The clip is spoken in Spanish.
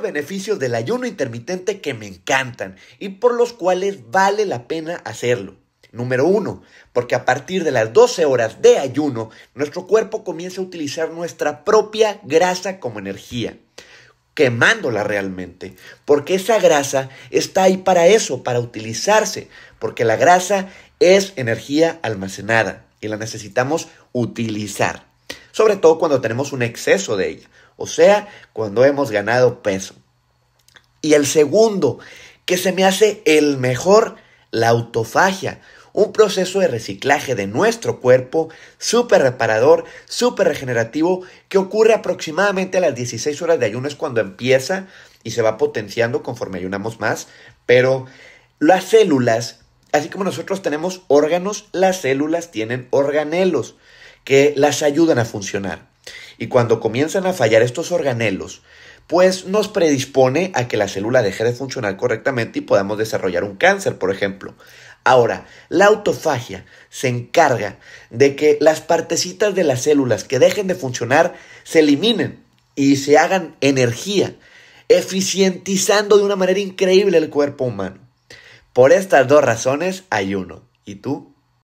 beneficios del ayuno intermitente que me encantan y por los cuales vale la pena hacerlo. Número uno, porque a partir de las 12 horas de ayuno, nuestro cuerpo comienza a utilizar nuestra propia grasa como energía, quemándola realmente, porque esa grasa está ahí para eso, para utilizarse, porque la grasa es energía almacenada y la necesitamos utilizar, sobre todo cuando tenemos un exceso de ella o sea, cuando hemos ganado peso. Y el segundo, que se me hace el mejor, la autofagia, un proceso de reciclaje de nuestro cuerpo, súper reparador, súper regenerativo, que ocurre aproximadamente a las 16 horas de ayuno es cuando empieza y se va potenciando conforme ayunamos más, pero las células, así como nosotros tenemos órganos, las células tienen organelos que las ayudan a funcionar. Y cuando comienzan a fallar estos organelos, pues nos predispone a que la célula deje de funcionar correctamente y podamos desarrollar un cáncer, por ejemplo. Ahora, la autofagia se encarga de que las partecitas de las células que dejen de funcionar se eliminen y se hagan energía, eficientizando de una manera increíble el cuerpo humano. Por estas dos razones uno. ¿Y tú?